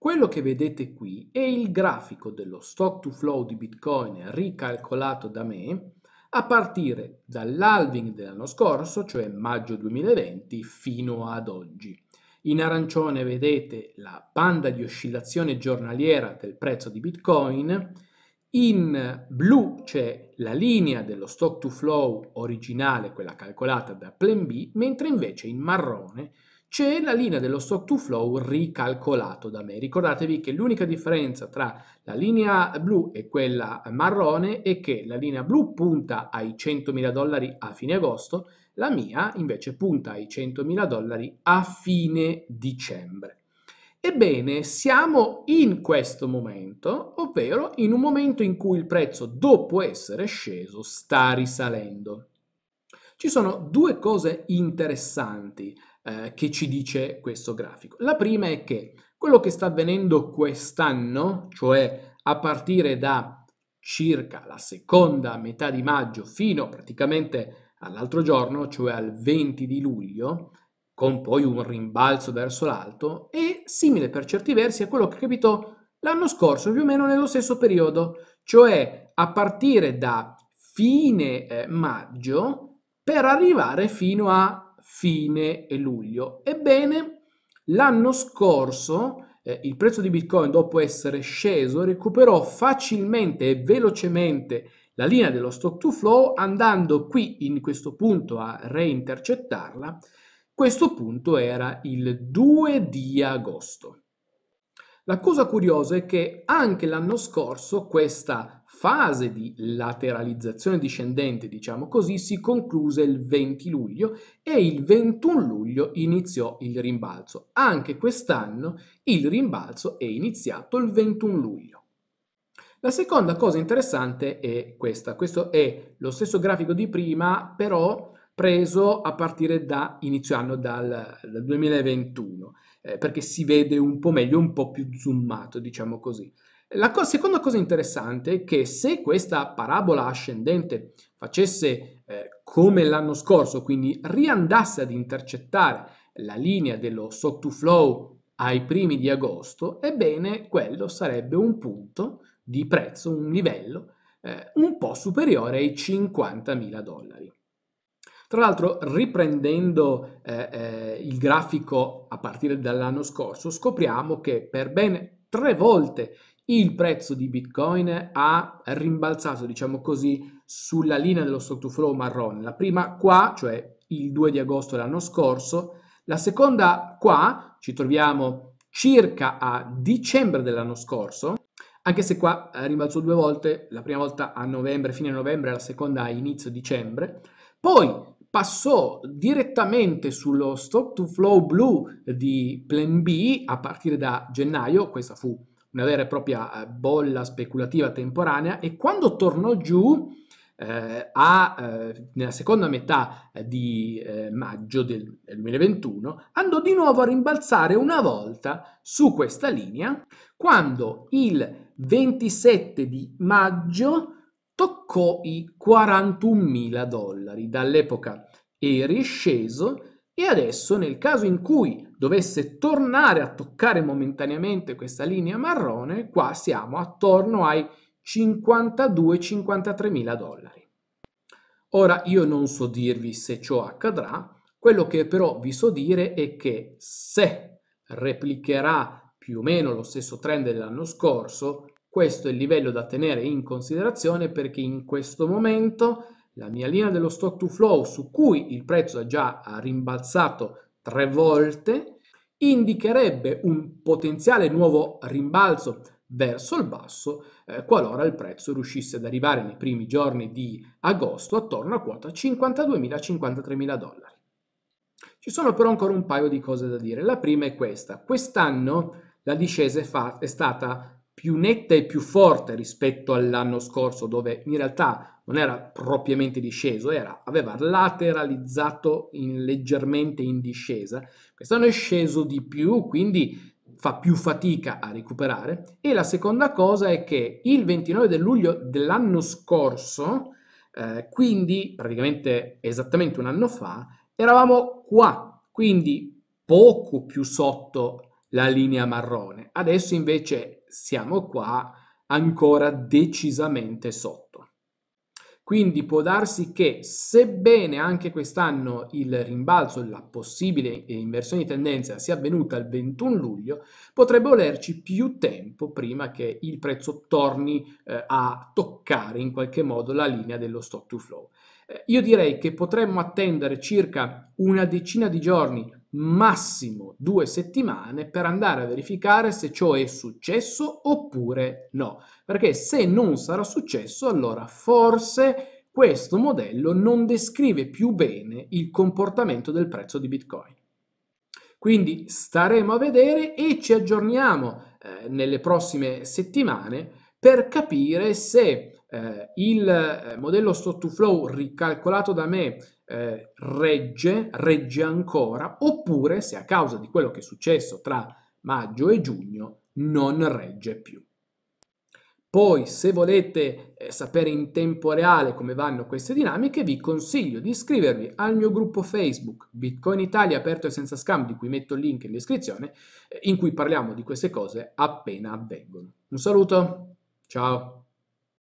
Quello che vedete qui è il grafico dello stock to flow di Bitcoin ricalcolato da me a partire dall'halving dell'anno scorso, cioè maggio 2020, fino ad oggi. In arancione vedete la banda di oscillazione giornaliera del prezzo di Bitcoin, in blu c'è la linea dello stock to flow originale, quella calcolata da Plan B, mentre invece in marrone c'è la linea dello stock to flow ricalcolato da me. Ricordatevi che l'unica differenza tra la linea blu e quella marrone è che la linea blu punta ai 100.000 dollari a fine agosto, la mia invece punta ai 100.000 dollari a fine dicembre. Ebbene, siamo in questo momento, ovvero in un momento in cui il prezzo, dopo essere sceso, sta risalendo. Ci sono due cose interessanti eh, che ci dice questo grafico. La prima è che quello che sta avvenendo quest'anno, cioè a partire da circa la seconda metà di maggio fino praticamente all'altro giorno, cioè al 20 di luglio, con poi un rimbalzo verso l'alto, è simile per certi versi a quello che capitò l'anno scorso, più o meno nello stesso periodo, cioè a partire da fine eh, maggio per arrivare fino a fine luglio. Ebbene, l'anno scorso eh, il prezzo di Bitcoin, dopo essere sceso, recuperò facilmente e velocemente la linea dello stock to flow, andando qui in questo punto a reintercettarla. Questo punto era il 2 di agosto. La cosa curiosa è che anche l'anno scorso questa fase di lateralizzazione discendente, diciamo così, si concluse il 20 luglio e il 21 luglio iniziò il rimbalzo. Anche quest'anno il rimbalzo è iniziato il 21 luglio. La seconda cosa interessante è questa. Questo è lo stesso grafico di prima, però preso a partire da inizio anno, dal, dal 2021, eh, perché si vede un po' meglio, un po' più zoomato, diciamo così. La co- seconda cosa interessante è che se questa parabola ascendente facesse eh, come l'anno scorso, quindi riandasse ad intercettare la linea dello sottuflow ai primi di agosto, ebbene quello sarebbe un punto di prezzo, un livello eh, un po' superiore ai 50.000 dollari. Tra l'altro, riprendendo eh, eh, il grafico a partire dall'anno scorso, scopriamo che per ben tre volte il prezzo di Bitcoin ha rimbalzato, diciamo così, sulla linea dello stock to flow marrone. La prima qua, cioè il 2 di agosto dell'anno scorso, la seconda qua, ci troviamo circa a dicembre dell'anno scorso, anche se qua rimbalzò due volte, la prima volta a novembre, fine novembre, la seconda a inizio dicembre. Poi passò direttamente sullo stock to flow blu di Plan B a partire da gennaio, questa fu una vera e propria eh, bolla speculativa temporanea e quando tornò giù eh, a, eh, nella seconda metà eh, di eh, maggio del 2021 andò di nuovo a rimbalzare una volta su questa linea quando il 27 di maggio toccò i 41.000 dollari. Dall'epoca è risceso e adesso, nel caso in cui dovesse tornare a toccare momentaneamente questa linea marrone, qua siamo attorno ai 52-53 mila dollari. Ora io non so dirvi se ciò accadrà, quello che però vi so dire è che se replicherà più o meno lo stesso trend dell'anno scorso, questo è il livello da tenere in considerazione perché in questo momento la mia linea dello stock to flow su cui il prezzo ha già rimbalzato tre volte indicherebbe un potenziale nuovo rimbalzo verso il basso eh, qualora il prezzo riuscisse ad arrivare nei primi giorni di agosto attorno a quota 52.000-53.000 dollari. Ci sono però ancora un paio di cose da dire. La prima è questa. Quest'anno la discesa è, è stata più netta e più forte rispetto all'anno scorso dove in realtà non era propriamente disceso, era, aveva lateralizzato in, leggermente in discesa, quest'anno è sceso di più, quindi fa più fatica a recuperare e la seconda cosa è che il 29 del luglio dell'anno scorso, eh, quindi praticamente esattamente un anno fa, eravamo qua, quindi poco più sotto la linea marrone. Adesso invece siamo qua ancora decisamente sotto. Quindi può darsi che sebbene anche quest'anno il rimbalzo, la possibile inversione di tendenza sia avvenuta il 21 luglio, potrebbe volerci più tempo prima che il prezzo torni eh, a toccare in qualche modo la linea dello stock to flow. Eh, io direi che potremmo attendere circa una decina di giorni massimo due settimane per andare a verificare se ciò è successo oppure no. Perché se non sarà successo, allora forse questo modello non descrive più bene il comportamento del prezzo di Bitcoin. Quindi staremo a vedere e ci aggiorniamo eh, nelle prossime settimane per capire se eh, il eh, modello stock to flow ricalcolato da me eh, regge, regge ancora, oppure se a causa di quello che è successo tra maggio e giugno non regge più. Poi se volete eh, sapere in tempo reale come vanno queste dinamiche vi consiglio di iscrivervi al mio gruppo Facebook Bitcoin Italia aperto e senza scam di cui metto il link in descrizione eh, in cui parliamo di queste cose appena avvengono. Un saluto, ciao!